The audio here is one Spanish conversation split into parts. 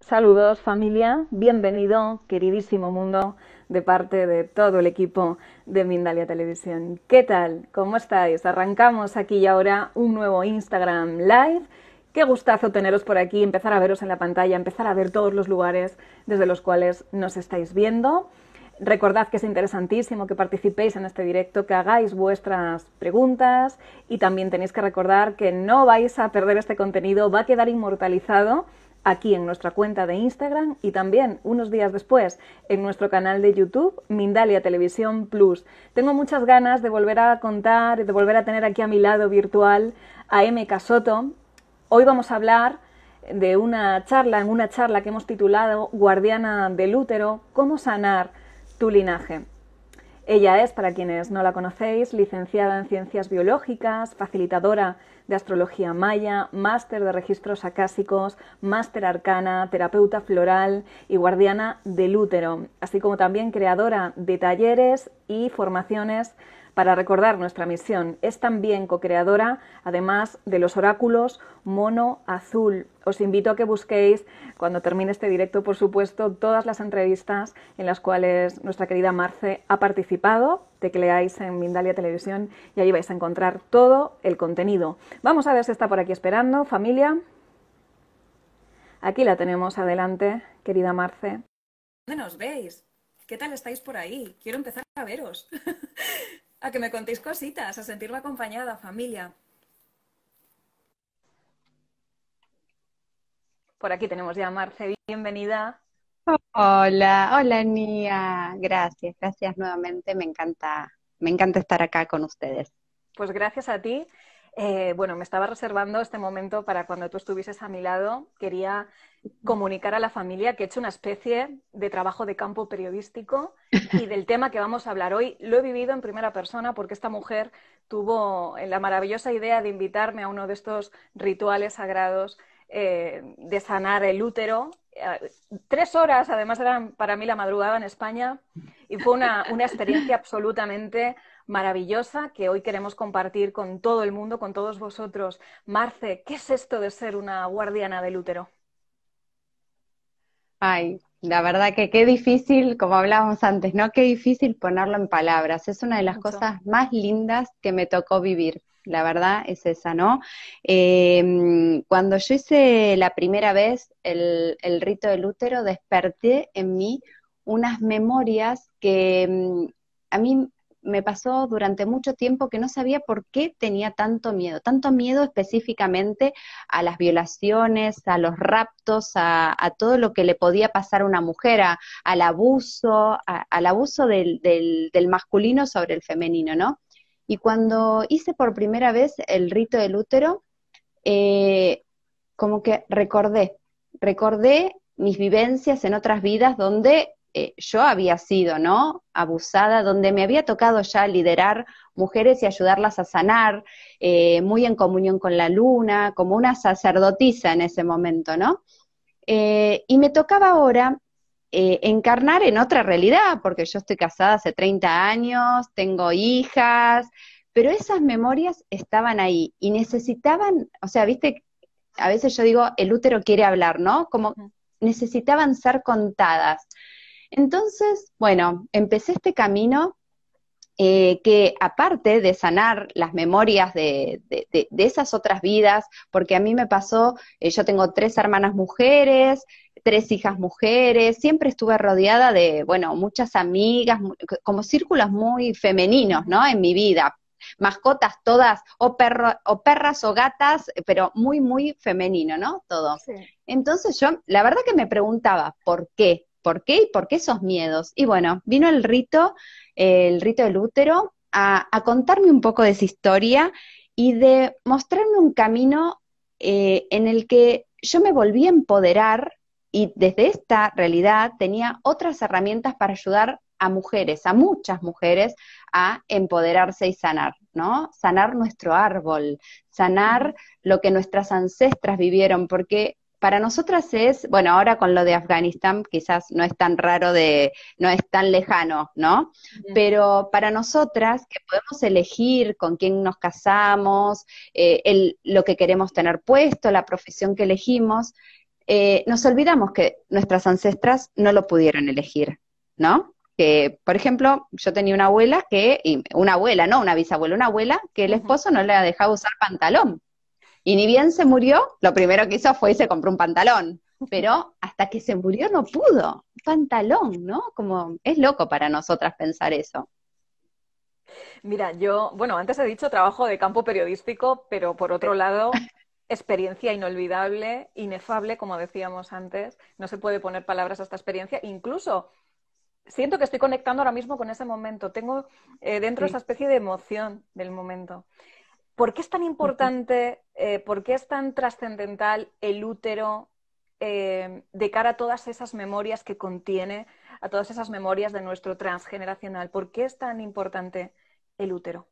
Saludos familia, bienvenido queridísimo mundo de parte de todo el equipo de Mindalia Televisión. ¿Qué tal? ¿Cómo estáis? Arrancamos aquí y ahora un nuevo Instagram Live Qué gustazo teneros por aquí, empezar a veros en la pantalla, empezar a ver todos los lugares desde los cuales nos estáis viendo. Recordad que es interesantísimo que participéis en este directo, que hagáis vuestras preguntas y también tenéis que recordar que no vais a perder este contenido, va a quedar inmortalizado aquí en nuestra cuenta de Instagram y también unos días después en nuestro canal de YouTube Mindalia Televisión Plus. Tengo muchas ganas de volver a contar, de volver a tener aquí a mi lado virtual a M. Casoto, Hoy vamos a hablar de una charla, en una charla que hemos titulado Guardiana del útero, cómo sanar tu linaje. Ella es, para quienes no la conocéis, licenciada en Ciencias Biológicas, facilitadora de astrología maya, máster de registros acásicos, máster arcana, terapeuta floral y guardiana del útero, así como también creadora de talleres y formaciones para recordar nuestra misión. Es también co-creadora, además de los oráculos Mono Azul. Os invito a que busquéis, cuando termine este directo, por supuesto, todas las entrevistas en las cuales nuestra querida Marce ha participado. Tecleáis en Mindalia Televisión y ahí vais a encontrar todo el contenido. Vamos a ver si está por aquí esperando, familia. Aquí la tenemos adelante, querida Marce. ¿Dónde nos veis? ¿Qué tal estáis por ahí? Quiero empezar a veros. A que me contéis cositas, a sentirme acompañada, familia. Por aquí tenemos ya a Marce, bienvenida. Hola, hola Nia, gracias, gracias nuevamente, me encanta, me encanta estar acá con ustedes. Pues gracias a ti. Eh, bueno, me estaba reservando este momento para cuando tú estuvieses a mi lado. Quería comunicar a la familia que he hecho una especie de trabajo de campo periodístico y del tema que vamos a hablar hoy lo he vivido en primera persona porque esta mujer tuvo la maravillosa idea de invitarme a uno de estos rituales sagrados eh, de sanar el útero. Eh, tres horas, además, eran para mí la madrugada en España y fue una, una experiencia absolutamente maravillosa que hoy queremos compartir con todo el mundo, con todos vosotros. Marce, ¿qué es esto de ser una guardiana del útero? Ay, la verdad que qué difícil, como hablábamos antes, ¿no? Qué difícil ponerlo en palabras. Es una de las cosas más lindas que me tocó vivir. La verdad es esa, ¿no? Em, cuando yo hice la primera vez el, el rito del útero, desperté en mí unas memorias que em, a mí me pasó durante mucho tiempo que no sabía por qué tenía tanto miedo, tanto miedo específicamente a las violaciones, a los raptos, a, todo lo que le podía pasar a una mujer, al abuso, al abuso del, masculino sobre el femenino, ¿no? Y cuando hice por primera vez el rito del útero, eh, como que recordé, recordé mis vivencias en otras vidas donde eh, yo había sido, ¿no? Abusada, donde me había tocado ya liderar mujeres y ayudarlas a sanar, eh, muy en comunión con la luna, como una sacerdotisa en ese momento, ¿no? Eh, y me tocaba ahora encarnar en otra realidad, porque yo estoy casada hace 30 años, tengo hijas, pero esas memorias estaban ahí y necesitaban, o sea, viste, a veces yo digo, el útero quiere hablar, ¿no? Como necesitaban ser contadas. Entonces, bueno, empecé este camino eh, que aparte de sanar las memorias de, esas otras vidas, porque a mí me pasó, eh, yo tengo tres hermanas mujeres, tres hijas mujeres, siempre estuve rodeada de, bueno, muchas amigas, como círculos muy femeninos, ¿no? En mi vida, mascotas todas, o, o perras o gatas, pero muy, muy femenino, ¿no? Todo. Entonces yo, la verdad que me preguntaba, ¿por qué? ¿Por qué? ¿Y por qué esos miedos? Y bueno, vino el rito, el rito del útero, a, contarme un poco de esa historia y de mostrarme un camino eh, en el que yo me volví a empoderar y desde esta realidad tenía otras herramientas para ayudar a mujeres, a muchas mujeres, a empoderarse y sanar, ¿no? Sanar nuestro árbol, sanar lo que nuestras ancestras vivieron, porque para nosotras es, bueno, ahora con lo de Afganistán quizás no es tan raro de, no es tan lejano, ¿no? Pero para nosotras que podemos elegir con quién nos casamos, eh, el, lo que queremos tener puesto, la profesión que elegimos, eh, nos olvidamos que nuestras ancestras no lo pudieron elegir, ¿no? Que, por ejemplo, yo tenía una abuela que, una abuela, no una bisabuela, una abuela que el esposo no le dejado usar pantalón. Y ni bien se murió, lo primero que hizo fue se compró un pantalón. Pero hasta que se murió no pudo. pantalón, ¿no? Como es loco para nosotras pensar eso. Mira, yo, bueno, antes he dicho trabajo de campo periodístico, pero por otro lado, experiencia inolvidable, inefable, como decíamos antes. No se puede poner palabras a esta experiencia. Incluso siento que estoy conectando ahora mismo con ese momento. Tengo eh, dentro esa especie de emoción del momento. ¿Por qué es tan importante, eh, por qué es tan trascendental el útero eh, de cara a todas esas memorias que contiene, a todas esas memorias de nuestro transgeneracional? ¿Por qué es tan importante el útero?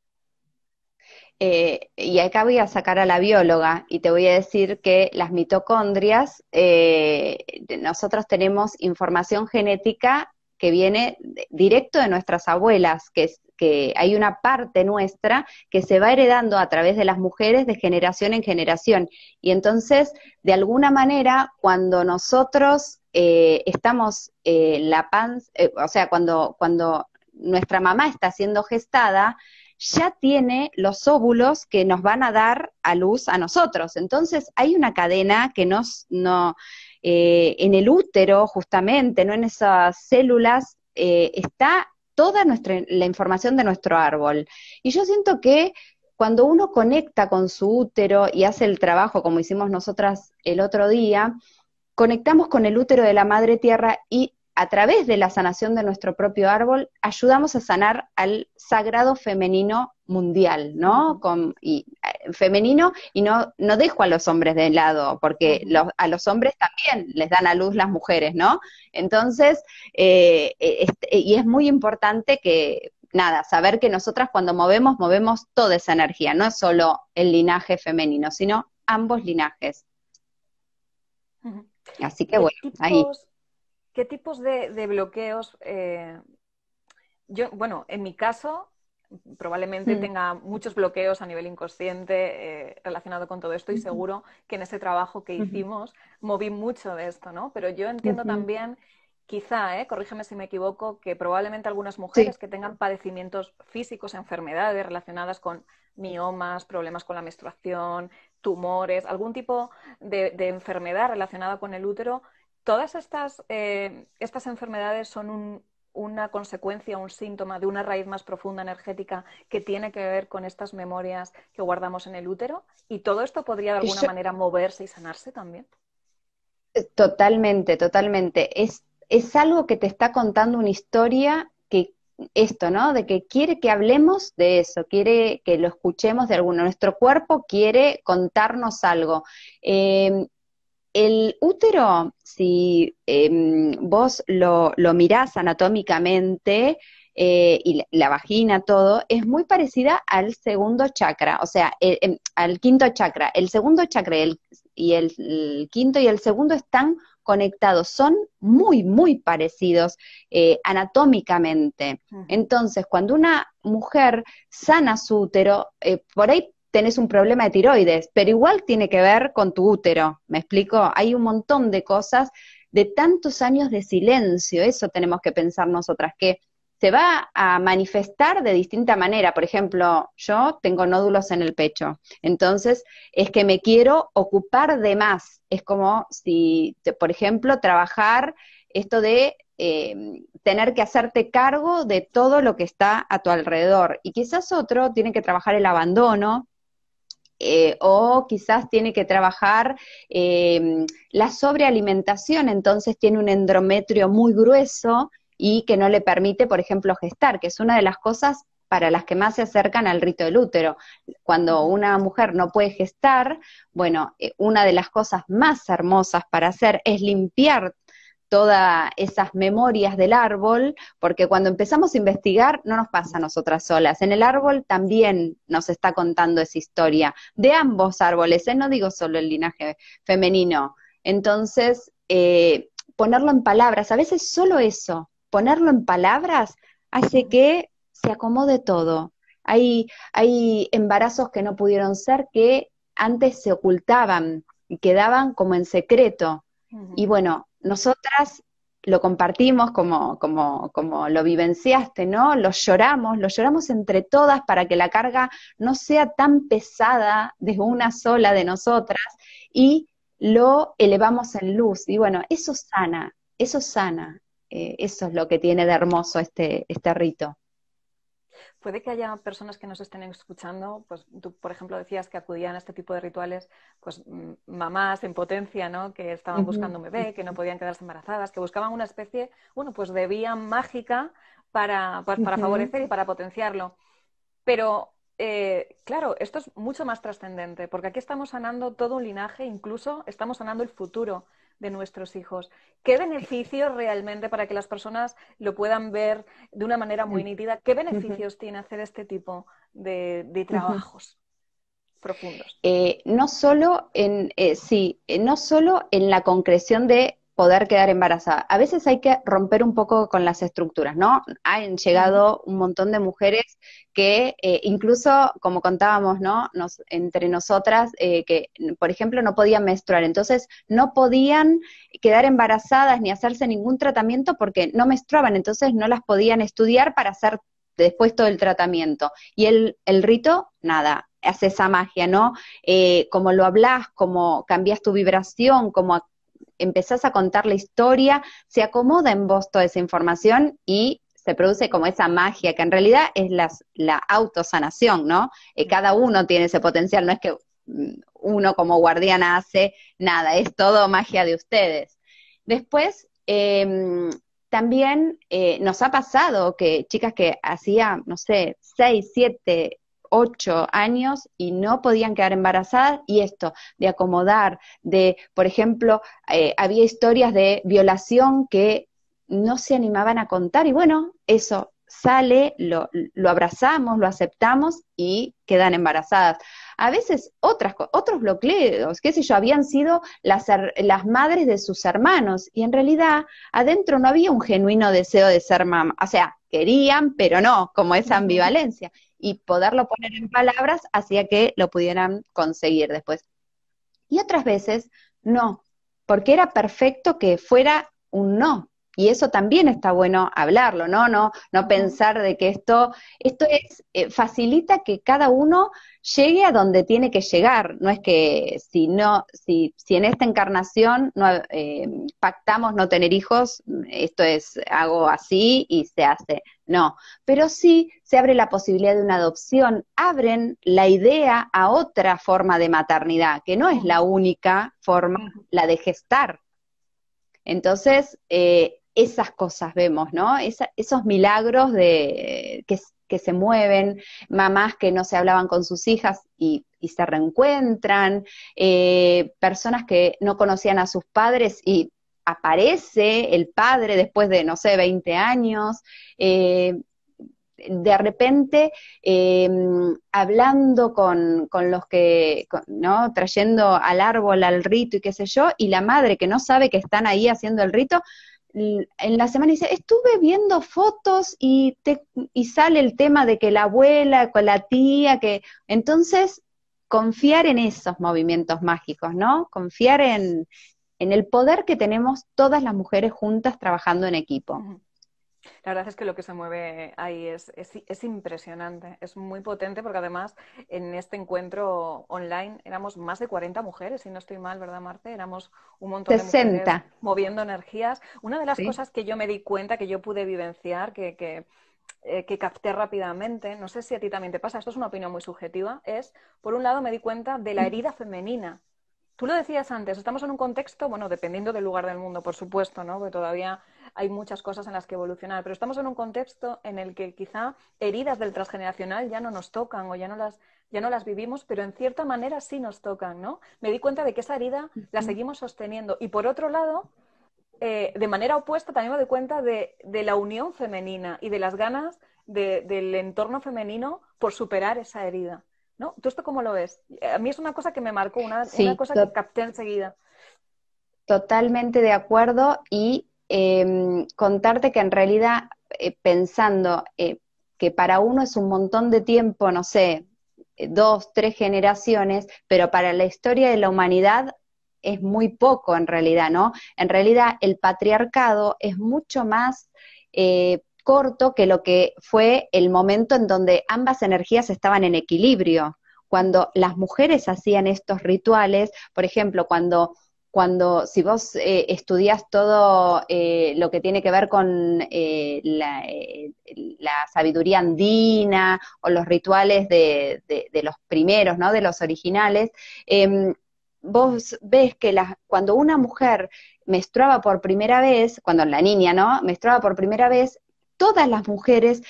Eh, y acá voy a sacar a la bióloga y te voy a decir que las mitocondrias, eh, nosotros tenemos información genética que viene directo de nuestras abuelas, que es que hay una parte nuestra que se va heredando a través de las mujeres de generación en generación. Y entonces, de alguna manera, cuando nosotros eh, estamos eh, la pan, eh, o sea, cuando, cuando nuestra mamá está siendo gestada, ya tiene los óvulos que nos van a dar a luz a nosotros. Entonces hay una cadena que nos, no, en el útero justamente, no en esas células, está toda nuestra, la información de nuestro árbol. Y yo siento que cuando uno conecta con su útero y hace el trabajo como hicimos nosotras el otro día, conectamos con el útero de la madre tierra y a través de la sanación de nuestro propio árbol, ayudamos a sanar al sagrado femenino mundial, ¿no? Con, y, eh, femenino y no, no dejo a los hombres de lado, porque a los hombres también les dan a luz las mujeres, ¿no? Entonces, eh, eh, este, y es muy importante que, nada, saber que nosotras cuando movemos, movemos toda esa energía, no es solo el linaje femenino, sino ambos linajes. Así que bueno, ahí ¿Qué tipos de, bloqueos? Eh, yo, bueno, en mi caso, probablemente mm. tenga muchos bloqueos a nivel inconsciente eh, relacionado con todo esto y seguro que en ese trabajo que hicimos moví mucho de esto, ¿no? Pero yo entiendo también, quizá, eh, corrígeme si me equivoco, que probablemente algunas mujeres que tengan padecimientos físicos, enfermedades relacionadas con miomas, problemas con la menstruación, tumores, algún tipo de enfermedad relacionada con el útero, Todas estas, eh, estas enfermedades son una consecuencia, un síntoma de una raíz más profunda energética que tiene que ver con estas memorias que guardamos en el útero. Y todo esto podría de alguna manera moverse y sanarse también. Eh, totalmente, totalmente. Es, es algo que te está contando una historia que esto, ¿no? De que quiere que hablemos de eso, quiere que lo escuchemos de alguno. Nuestro cuerpo quiere contarnos algo. Eh, el útero, si em, vos lo, mirás anatómicamente eh, y la, vagina, todo, es muy parecida al segundo chakra, o sea, eh, em, al quinto chakra. El segundo chakra y, el, quinto y el segundo están conectados, son muy, muy parecidos eh, anatómicamente. Entonces, cuando una mujer sana su útero, por ahí tenés un problema de tiroides, pero igual tiene que ver con tu útero, ¿me explico? Hay un montón de cosas de tantos años de silencio, eso tenemos que pensar nosotras, que se va a manifestar de distinta manera. Por ejemplo, yo tengo nódulos en el pecho, entonces es que me quiero ocupar de más. Es como si, por ejemplo, trabajar esto de em, tener que hacerte cargo de todo lo que está a tu alrededor. Y quizás otro tiene que trabajar el abandono, eh, o quizás tiene que trabajar eh, la sobrealimentación, entonces tiene un endometrio muy grueso y que no le permite, por ejemplo, gestar, que es una de las cosas para las que más se acercan al rito del útero. Cuando una mujer no puede gestar, bueno, eh, una de las cosas más hermosas para hacer es limpiar todas esas memorias del árbol, porque cuando empezamos a investigar no nos pasa a nosotras solas, en el árbol también nos está contando esa historia, de ambos árboles, ¿eh? no digo solo el linaje femenino. Entonces, eh, ponerlo en palabras, a veces solo eso, ponerlo en palabras hace que se acomode todo. Hay, hay embarazos que no pudieron ser que antes se ocultaban y quedaban como en secreto. Y bueno, nosotras lo compartimos como, como, como lo vivenciaste, ¿no? Lo lloramos, lo lloramos entre todas para que la carga no sea tan pesada de una sola de nosotras y lo elevamos en luz. Y bueno, eso sana, eso sana, eh, eso es lo que tiene de hermoso este, este rito puede que haya personas que nos estén escuchando, pues tú, por ejemplo, decías que acudían a este tipo de rituales, pues mm, mamás en potencia, ¿no? Que estaban buscando un bebé, que no podían quedarse embarazadas, que buscaban una especie, bueno, pues de vía mágica para, favorecer y para potenciarlo. Pero, eh, claro, esto es mucho más trascendente, porque aquí estamos sanando todo un linaje, incluso estamos sanando el futuro de nuestros hijos. ¿Qué beneficios realmente para que las personas lo puedan ver de una manera muy mm. nítida? ¿Qué beneficios tiene hacer este tipo de, trabajos? Profundos. Eh, no solo en eh, sí, eh, no solo en la concreción de poder quedar embarazada. A veces hay que romper un poco con las estructuras, ¿no? Han llegado un montón de mujeres que eh, incluso, como contábamos, ¿no? Nos, entre nosotras, eh, que, por ejemplo, no podían menstruar, entonces no podían quedar embarazadas ni hacerse ningún tratamiento porque no menstruaban, entonces no las podían estudiar para hacer después todo el tratamiento. Y el, el rito, nada, hace esa magia, ¿no? Eh, como lo hablas, como cambias tu vibración, como empezás a contar la historia, se acomoda en vos toda esa información y se produce como esa magia, que en realidad es la autosanación, ¿no? Eh, mm. cada uno tiene ese potencial, no es que mm, uno como guardiana hace nada, es todo magia de ustedes. Después, em, también eh, nos ha pasado que chicas que hacía, no sé, seis, siete, ocho años y no podían quedar embarazadas y esto de acomodar, de, por ejemplo, eh, había historias de violación que no se animaban a contar y bueno, eso sale, lo, abrazamos, lo aceptamos y quedan embarazadas. A veces otras, otros bloqueos, qué sé yo, habían sido las, las madres de sus hermanos y en realidad adentro no había un genuino deseo de ser mamá, o sea, querían, pero no, como esa ambivalencia y poderlo poner en palabras hacía que lo pudieran conseguir después. Y otras veces no, porque era perfecto que fuera un no, y eso también está bueno hablarlo, ¿no? No, no pensar de que esto, esto es, eh, facilita que cada uno llegue a donde tiene que llegar. No es que si no, si, si en esta encarnación eh, pactamos no tener hijos, esto es, algo así y se hace. No, pero sí se abre la posibilidad de una adopción, abren la idea a otra forma de maternidad, que no es la única forma, la de gestar. Entonces, eh, esas cosas vemos, ¿no? esos milagros de, que, se mueven, mamás que no se hablaban con sus hijas y, se reencuentran, eh, personas que no conocían a sus padres y aparece el padre después de, no sé, 20 años. Eh, de repente em, hablando con, los que, ¿no? Trayendo al árbol, al rito y qué sé yo, y la madre que no sabe que están ahí haciendo el rito, en la semana dice, estuve viendo fotos y, y sale el tema de que la abuela, con la tía, que entonces confiar en esos movimientos mágicos, ¿no? Confiar en, en el poder que tenemos todas las mujeres juntas trabajando en equipo. La verdad es que lo que se mueve ahí es, impresionante, es muy potente porque además en este encuentro online éramos más de 40 mujeres, si no estoy mal, ¿verdad, Marte? Éramos un montón de mujeres moviendo energías. Una de las cosas que yo me di cuenta, que yo pude vivenciar, que, eh, que capté rápidamente, no sé si a ti también te pasa, esto es una opinión muy subjetiva, es, por un lado, me di cuenta de la herida femenina Tú lo decías antes, estamos en un contexto, bueno, dependiendo del lugar del mundo, por supuesto, ¿no? Porque todavía hay muchas cosas en las que evolucionar, pero estamos en un contexto en el que quizá heridas del transgeneracional ya no nos tocan o ya no las, ya no las vivimos, pero en cierta manera sí nos tocan, ¿no? Me di cuenta de que esa herida la seguimos sosteniendo. Y por otro lado, eh, de manera opuesta, también me doy cuenta de, la unión femenina y de las ganas del entorno femenino por superar esa herida. ¿no? ¿Tú esto cómo lo ves? A mí es una cosa que me marcó, una, cosa que capté enseguida. Totalmente de acuerdo y em, contarte que en realidad eh, pensando eh, que para uno es un montón de tiempo, no sé, eh, dos, tres generaciones, pero para la historia de la humanidad es muy poco en realidad, ¿no? En realidad el patriarcado es mucho más corto que lo que fue el momento en donde ambas energías estaban en equilibrio. Cuando las mujeres hacían estos rituales, por ejemplo, cuando cuando si vos eh, estudias todo eh, lo que tiene que ver con eh, eh, la, sabiduría andina o los rituales de, los primeros, ¿no? De los originales, em, vos ves que cuando una mujer menstruaba por primera vez, cuando la niña, ¿no? Menstruaba por primera vez, todas las mujeres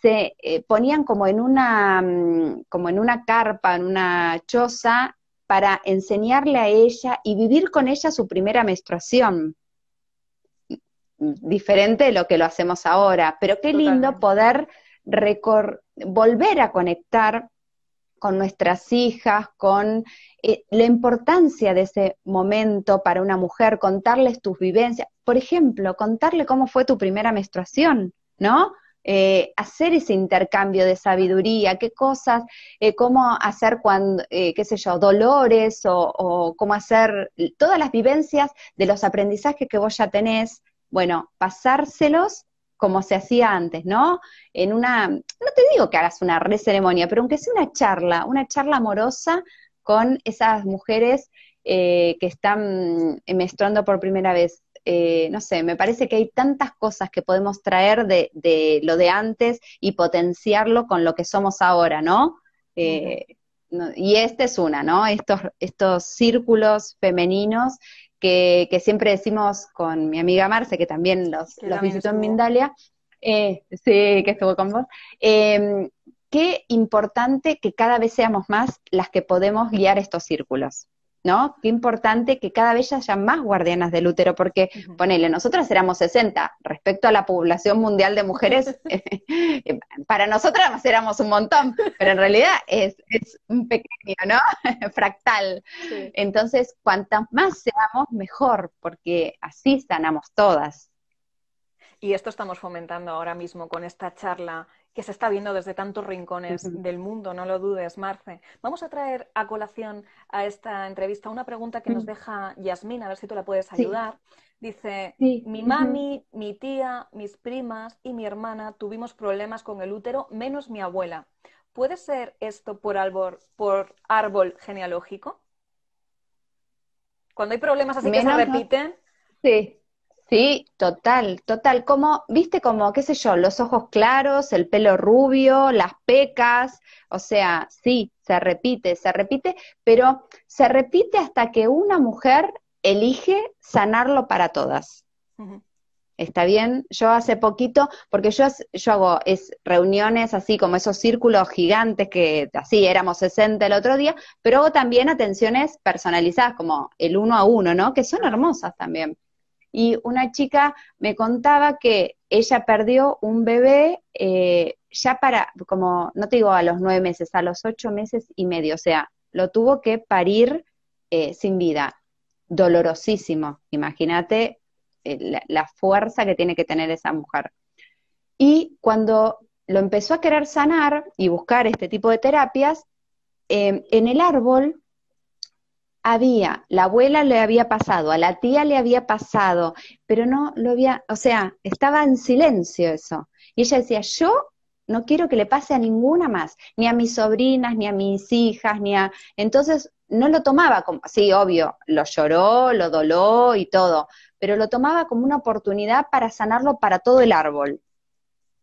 se eh, ponían como en una mm, como en una carpa, en una choza para enseñarle a ella y vivir con ella su primera menstruación. Diferente de lo que lo hacemos ahora, pero qué lindo poder volver a conectar con nuestras hijas, con eh, la importancia de ese momento para una mujer, contarles tus vivencias. Por ejemplo, contarle cómo fue tu primera menstruación. ¿no? Eh, hacer ese intercambio de sabiduría, qué cosas, eh, cómo hacer cuando, eh, qué sé yo, dolores o, cómo hacer todas las vivencias de los aprendizajes que vos ya tenés, bueno, pasárselos como se hacía antes, ¿no? En una, no te digo que hagas una receremonia, ceremonia, pero aunque sea una charla, una charla amorosa con esas mujeres que están menstruando por primera vez, eh, no sé, me parece que hay tantas cosas que podemos traer de, lo de antes y potenciarlo con lo que somos ahora, ¿no? Eh, y esta es una, ¿no? Estos, círculos femeninos que, siempre decimos con mi amiga Marce, que también los, visitó en Mindalia, eh, sí, que estuvo con vos, em, qué importante que cada vez seamos más las que podemos guiar estos círculos. ¿no? Qué importante que cada vez haya más guardianas del útero, porque, ponele, nosotras éramos 60, respecto a la población mundial de mujeres, para nosotras éramos un montón, pero en realidad es, un pequeño, ¿no? Fractal. Entonces, cuantas más seamos, mejor, porque así sanamos todas. Y esto estamos fomentando ahora mismo con esta charla que se está viendo desde tantos rincones del mundo, no lo dudes, Marce. Vamos a traer a colación a esta entrevista una pregunta que nos mm. deja Yasmín, a ver si tú la puedes ayudar. Dice, mi mami, mi tía, mis primas y mi hermana tuvimos problemas con el útero, menos mi abuela. ¿Puede ser esto por árbol, por árbol genealógico? Cuando hay problemas así que se repiten. Sí. Sí, total, total. Como, viste, como, qué sé yo, los ojos claros, el pelo rubio, las pecas, o sea, sí, se repite, se repite, pero se repite hasta que una mujer elige sanarlo para todas. ¿Está bien? Yo hace poquito, porque yo, yo hago es, reuniones así como esos círculos gigantes que así éramos 60 el otro día, pero hago también atenciones personalizadas como el uno a uno, ¿no? Que son hermosas también y una chica me contaba que ella perdió un bebé eh, ya para, como, no te digo a los nueve meses, a los ocho meses y medio, o sea, lo tuvo que parir eh, sin vida, dolorosísimo, imagínate eh, la, fuerza que tiene que tener esa mujer. Y cuando lo empezó a querer sanar y buscar este tipo de terapias, en el árbol había, la abuela le había pasado, a la tía le había pasado, pero no lo había, o sea, estaba en silencio eso. Y ella decía, yo no quiero que le pase a ninguna más, ni a mis sobrinas, ni a mis hijas, ni a... Entonces, no lo tomaba como, sí, obvio, lo lloró, lo doló y todo, pero lo tomaba como una oportunidad para sanarlo para todo el árbol.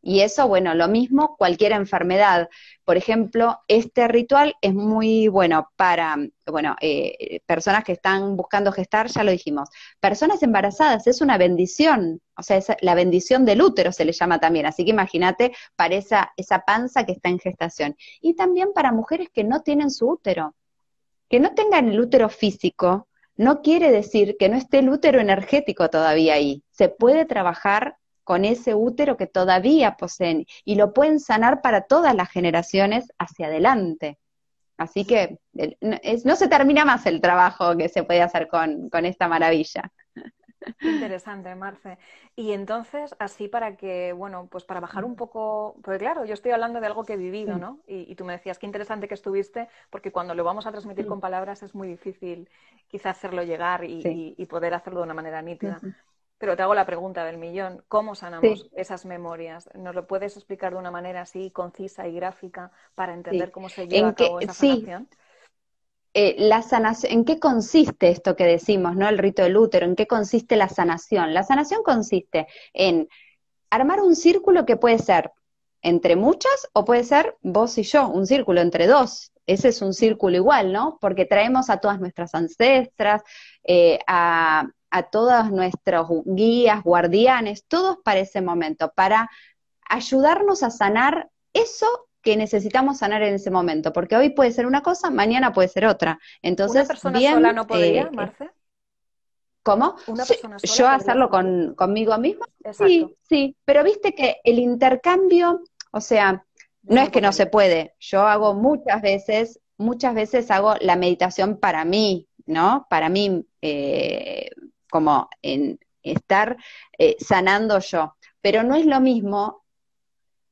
Y eso, bueno, lo mismo cualquier enfermedad. Por ejemplo, este ritual es muy bueno para, bueno, eh, personas que están buscando gestar, ya lo dijimos. Personas embarazadas, es una bendición, o sea, la bendición del útero se le llama también. Así que imagínate para esa, esa panza que está en gestación. Y también para mujeres que no tienen su útero. Que no tengan el útero físico no quiere decir que no esté el útero energético todavía ahí. Se puede trabajar con ese útero que todavía poseen y lo pueden sanar para todas las generaciones hacia adelante. Así que no se termina más el trabajo que se puede hacer con, con esta maravilla. Interesante, Marce. Y entonces, así para que, bueno, pues para bajar un poco, porque claro, yo estoy hablando de algo que he vivido, ¿no? Y, tú me decías, qué interesante que estuviste, porque cuando lo vamos a transmitir con palabras es muy difícil quizás hacerlo llegar y, poder hacerlo de una manera nítida. Pero te hago la pregunta del millón. ¿Cómo sanamos esas memorias? ¿Nos lo puedes explicar de una manera así concisa y gráfica para entender cómo se lleva a cabo esa sanación? Sí. Eh, la sanación, ¿en qué consiste esto que decimos, no? El rito del útero, ¿en qué consiste la sanación? La sanación consiste en armar un círculo que puede ser entre muchas o puede ser vos y yo, un círculo entre dos, ese es un círculo igual, ¿no? Porque traemos a todas nuestras ancestras, eh, a, a todos nuestros guías, guardianes, todos para ese momento, para ayudarnos a sanar eso que necesitamos sanar en ese momento, porque hoy puede ser una cosa, mañana puede ser otra. Entonces, ¿Una persona sola no podría, eh, Marce? ¿Cómo? yo hacerlo conmigo mismo Sí, sí, pero viste que el intercambio, o sea, no, no es que no se puede. Yo hago muchas veces, muchas veces hago la meditación para mí, ¿no? Para mí, eh, como en estar eh, sanando yo. Pero no es lo mismo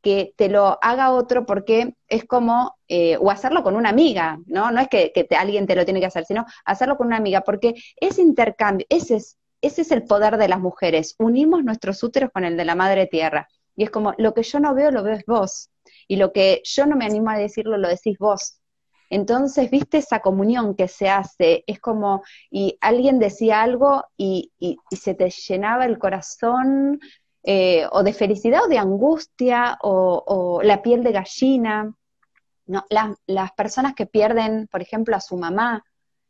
que te lo haga otro porque es como, eh, o hacerlo con una amiga, ¿no? No es que, alguien te lo tiene que hacer, sino hacerlo con una amiga, porque ese intercambio, ese es, ese es el poder de las mujeres, unimos nuestros úteros con el de la madre tierra. Y es como, lo que yo no veo lo ves vos, y lo que yo no me animo a decirlo lo decís vos. Entonces, viste esa comunión que se hace, es como, y alguien decía algo y, se te llenaba el corazón, eh, o de felicidad o de angustia, o, la piel de gallina. las, personas que pierden, por ejemplo, a su mamá,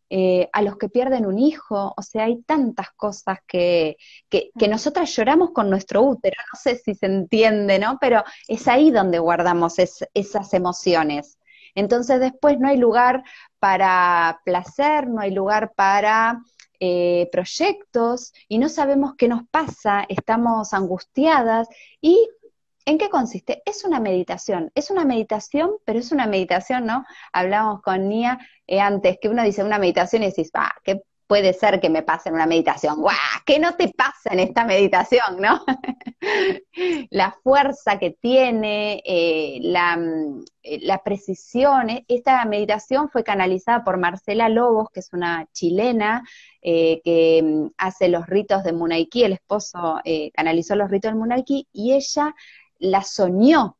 eh, a los que pierden un hijo, o sea, hay tantas cosas que, que, nosotras lloramos con nuestro útero, no sé si se entiende, ¿no? Pero es ahí donde guardamos esas emociones. Entonces después no hay lugar para placer, no hay lugar para eh, proyectos y no sabemos qué nos pasa, estamos angustiadas y ¿En qué consiste? Es una meditación, es una meditación, pero es una meditación, ¿no? Hablábamos con Nia eh, antes, que uno dice una meditación y decís, ah, qué puede ser que me pase en una meditación. ¡Guau! ¿Qué no te pasa en esta meditación, no? la fuerza que tiene, eh, eh, la, precisión. E, esta meditación fue canalizada por Marcela Lobos, que es una chilena eh, que mm, hace los ritos de Munaiki, el esposo canalizó los ritos de Munaiki, y ella la soñó,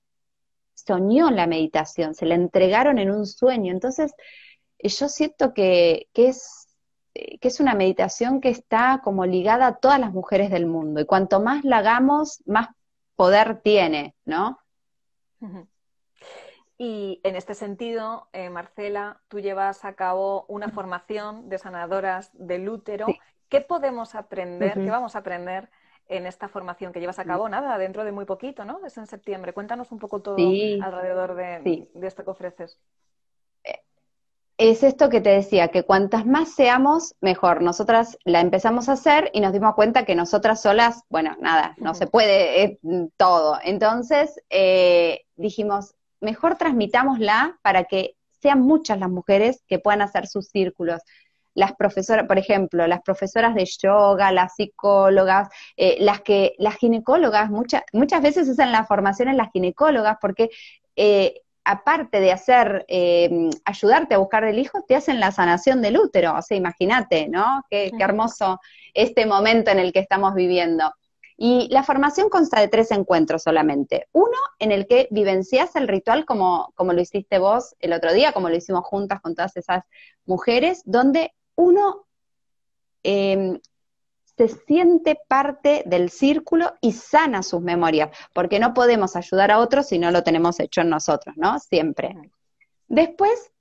soñó la meditación, se la entregaron en un sueño. Entonces, yo siento que es que es una meditación que está como ligada a todas las mujeres del mundo. Y cuanto más la hagamos, más poder tiene, ¿no? Y en este sentido, eh, Marcela, tú llevas a cabo una formación de sanadoras del útero. ¿Qué podemos aprender? ¿Qué vamos a aprender en esta formación que llevas a cabo? Nada, dentro de muy poquito, ¿no? Es en septiembre. Cuéntanos un poco todo alrededor de, de esto que ofreces es esto que te decía, que cuantas más seamos, mejor. Nosotras la empezamos a hacer y nos dimos cuenta que nosotras solas, bueno, nada, no se puede es todo. Entonces eh, dijimos, mejor transmitámosla para que sean muchas las mujeres que puedan hacer sus círculos. Las profesoras, por ejemplo, las profesoras de yoga, las psicólogas, eh, las que, las ginecólogas, muchas, muchas veces usan la formación en las ginecólogas porque eh, aparte de hacer, eh, ayudarte a buscar el hijo, te hacen la sanación del útero. O sea, imagínate, ¿no? Qué, hermoso este momento en el que estamos viviendo. Y la formación consta de tres encuentros solamente. Uno en el que vivencias el ritual como, como lo hiciste vos el otro día, como lo hicimos juntas con todas esas mujeres, donde uno em, se siente parte del círculo y sana sus memorias, porque no podemos ayudar a otros si no lo tenemos hecho nosotros, ¿no? Siempre. Después,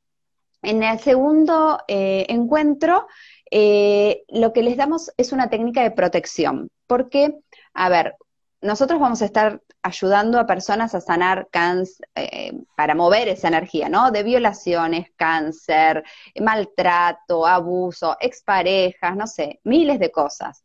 en el segundo eh, encuentro, eh, lo que les damos es una técnica de protección, porque, a ver, nosotros vamos a estar ayudando a personas a sanar cáncer, eh, para mover esa energía, ¿no? De violaciones, cáncer, maltrato, abuso, exparejas, no sé, miles de cosas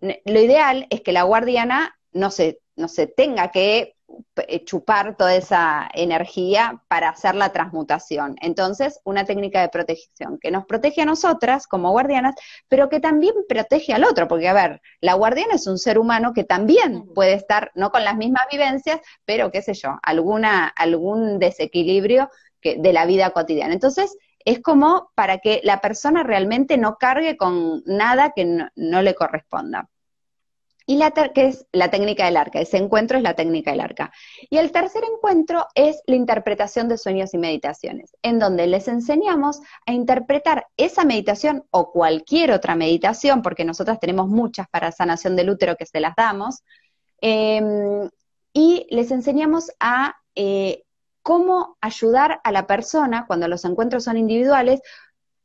lo ideal es que la guardiana no se, no se tenga que eh, chupar toda esa energía para hacer la transmutación. Entonces, una técnica de protección que nos protege a nosotras como guardianas, pero que también protege al otro, porque a ver, la guardiana es un ser humano que también puede estar, no con las mismas vivencias, pero qué sé yo, alguna, algún desequilibrio de la vida cotidiana. Entonces, es como para que la persona realmente no cargue con nada que no, le corresponda. Y la que es la técnica del arca, ese encuentro es la técnica del arca. Y el tercer encuentro es la interpretación de sueños y meditaciones, en donde les enseñamos a interpretar esa meditación o cualquier otra meditación, porque nosotras tenemos muchas para sanación del útero que se las damos, em, y les enseñamos a eh, cómo ayudar a la persona, cuando los encuentros son individuales,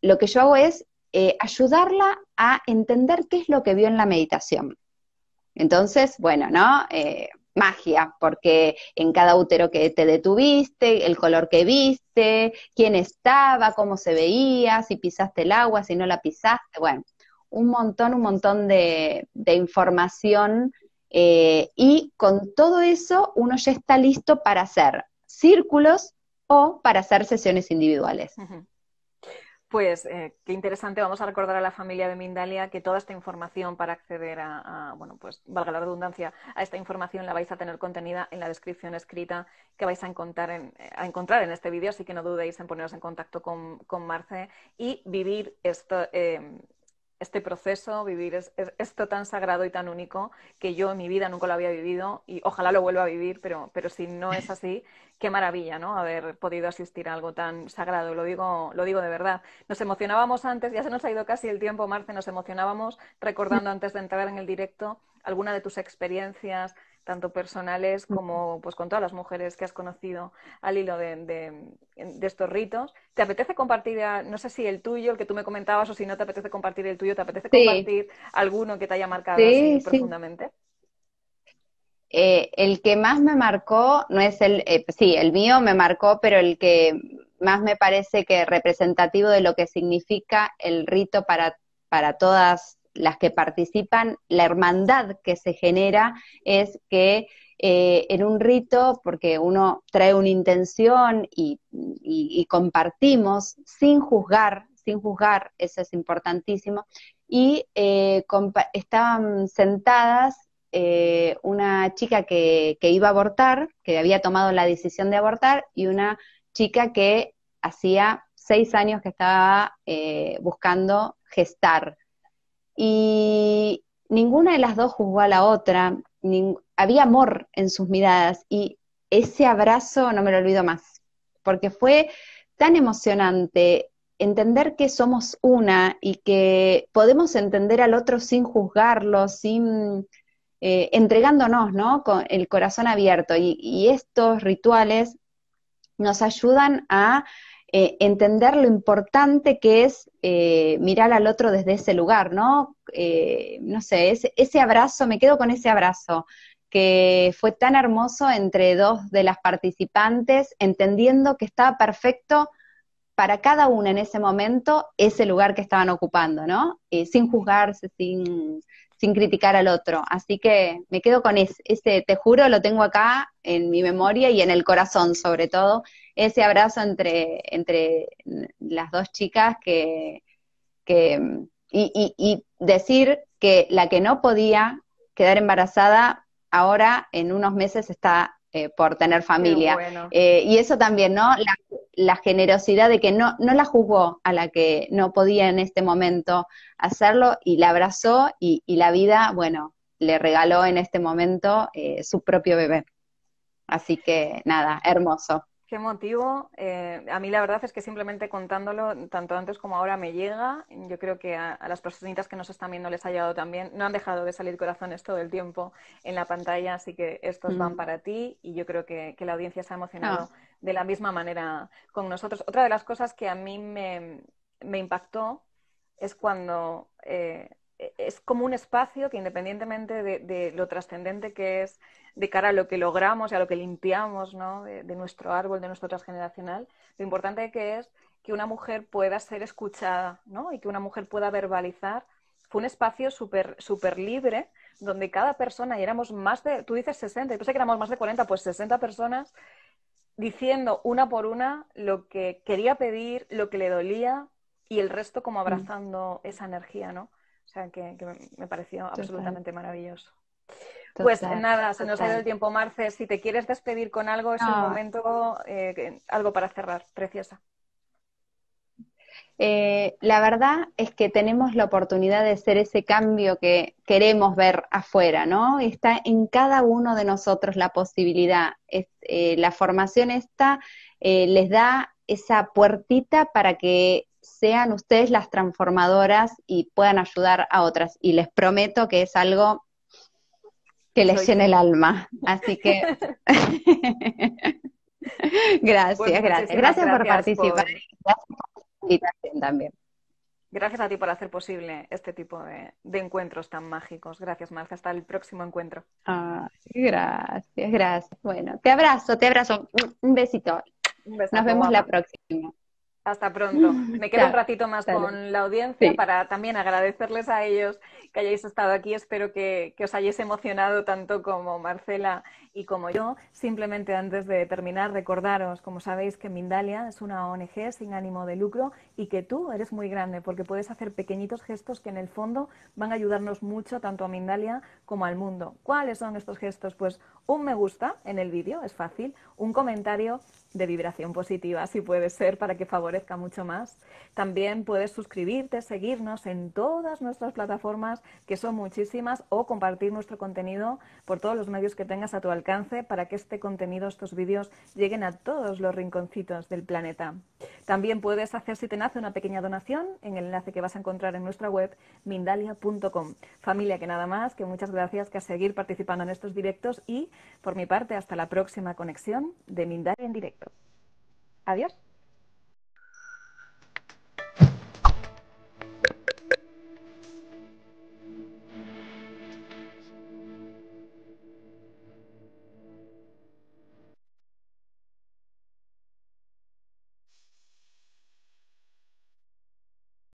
lo que yo hago es eh, ayudarla a entender qué es lo que vio en la meditación. Entonces, bueno, ¿no? Eh, magia, porque en cada útero que te detuviste, el color que viste, quién estaba, cómo se veía, si pisaste el agua, si no la pisaste, bueno, un montón, un montón de, información eh, y con todo eso uno ya está listo para hacer círculos o para hacer sesiones individuales. Pues eh, qué interesante, vamos a recordar a la familia de Mindalia que toda esta información para acceder a, bueno, pues valga la redundancia, a esta información la vais a tener contenida en la descripción escrita que vais a encontrar en, a encontrar en este vídeo, así que no dudéis en poneros en contacto con, Marce y vivir esto, eh, este proceso, vivir esto tan sagrado y tan único que yo en mi vida nunca lo había vivido y ojalá lo vuelva a vivir, pero, pero si no es así, qué maravilla, ¿no? Haber podido asistir a algo tan sagrado, lo digo, lo digo de verdad. Nos emocionábamos antes, ya se nos ha ido casi el tiempo, Marce, nos emocionábamos recordando antes de entrar en el directo alguna de tus experiencias, tanto personales como pues, con todas las mujeres que has conocido al hilo de, estos ritos. ¿Te apetece compartir, no sé si el tuyo, el que tú me comentabas, o si no te apetece compartir el tuyo, ¿te apetece compartir alguno que te haya marcado así profundamente? Eh, el que más me marcó, no es el, eh, sí, el mío me marcó, pero el que más me parece que representativo de lo que significa el rito para, para todas las que participan, la hermandad que se genera es que eh, en un rito, porque uno trae una intención y, compartimos sin juzgar, sin juzgar, eso es importantísimo, y eh, estaban sentadas eh, una chica que, iba a abortar, que había tomado la decisión de abortar, y una chica que hacía seis años que estaba buscando gestar. Y ninguna de las dos juzgó a la otra, había amor en sus miradas y ese abrazo no me lo olvido más, porque fue tan emocionante entender que somos una y que podemos entender al otro sin juzgarlo, sin eh, entregándonos, ¿no? Con el corazón abierto. y estos rituales nos ayudan a eh, entender lo importante que es eh, mirar al otro desde ese lugar, ¿no? Eh, no sé, ese, ese abrazo, me quedo con ese abrazo que fue tan hermoso entre dos de las participantes, entendiendo que estaba perfecto para cada una en ese momento ese lugar que estaban ocupando, ¿no? sin juzgarse, sin, sin, criticar al otro. Así que me quedo con ese, ese, te juro, lo tengo acá en mi memoria y en el corazón sobre todo, ese abrazo entre, entre las dos chicas que, que y, decir que la que no podía quedar embarazada ahora en unos meses está eh, por tener familia. Eh, y eso también, ¿no? La, generosidad de que no, no la juzgó a la que no podía en este momento hacerlo y la abrazó y, la vida, bueno, le regaló en este momento eh, su propio bebé. Así que nada, hermoso. Qué motivo. Eh, a mí la verdad es que simplemente contándolo, tanto antes como ahora, me llega. Yo creo que a, las personitas que nos están viendo les ha llegado también. No han dejado de salir corazones todo el tiempo en la pantalla, así que estos van mm. para ti y yo creo que, la audiencia se ha emocionado ah. de la misma manera con nosotros. Otra de las cosas que a mí me, impactó es cuando eh, es como un espacio que independientemente de, lo trascendente que es de cara a lo que logramos y a lo que limpiamos ¿no? de, nuestro árbol, de nuestro transgeneracional, lo importante que es que una mujer pueda ser escuchada ¿no? y que una mujer pueda verbalizar. Fue un espacio súper libre donde cada persona, y éramos más de, tú dices 60, yo pensé que éramos más de 40, pues 60 personas diciendo una por una lo que quería pedir, lo que le dolía y el resto como mm. abrazando esa energía, ¿no? O sea, que, me pareció absolutamente maravilloso. pues nada, se nos ha ido el tiempo, Marce. Si te quieres despedir con algo, es un ah. momento, eh, algo para cerrar, preciosa. Eh, la verdad es que tenemos la oportunidad de ser ese cambio que queremos ver afuera, ¿no? Está en cada uno de nosotros la posibilidad. Eh, la formación esta les da esa puertita para que sean ustedes las transformadoras y puedan ayudar a otras. Y les prometo que es algo que les llena el alma. Así que gracias, pues, gracias. Gracias por participar. y también. Gracias a ti por hacer posible este tipo de, encuentros tan mágicos. Gracias, Marcia. Hasta el próximo encuentro. gracias, gracias. Bueno, te abrazo, te abrazo. Un besito. Nos vemos la próxima. Hasta pronto. Me queda un ratito más con la audiencia para también agradecerles a ellos que hayáis estado aquí. Espero que, que, os hayáis emocionado tanto como Marcela y como yo. Simplemente antes de terminar, recordaros, como sabéis, que Mindalia es una ONG sin ánimo de lucro y que tú eres muy grande porque puedes hacer pequeñitos gestos que en el fondo van a ayudarnos mucho tanto a Mindalia como al mundo. ¿Cuáles son estos gestos? Pues un me gusta en el vídeo, es fácil, un comentario de vibración positiva, si puede ser, para que favorezca mucho más. También puedes suscribirte, seguirnos en todas nuestras plataformas, que son muchísimas, o compartir nuestro contenido por todos los medios que tengas a tu alcance para que este contenido, estos vídeos, lleguen a todos los rinconcitos del planeta. También puedes hacer, si te nace, una pequeña donación en el enlace que vas a encontrar en nuestra web, mindalia.com. Familia, que nada más, que muchas gracias, que a seguir participando en estos directos y por mi parte, hasta la próxima conexión de Mindar en directo. Adiós.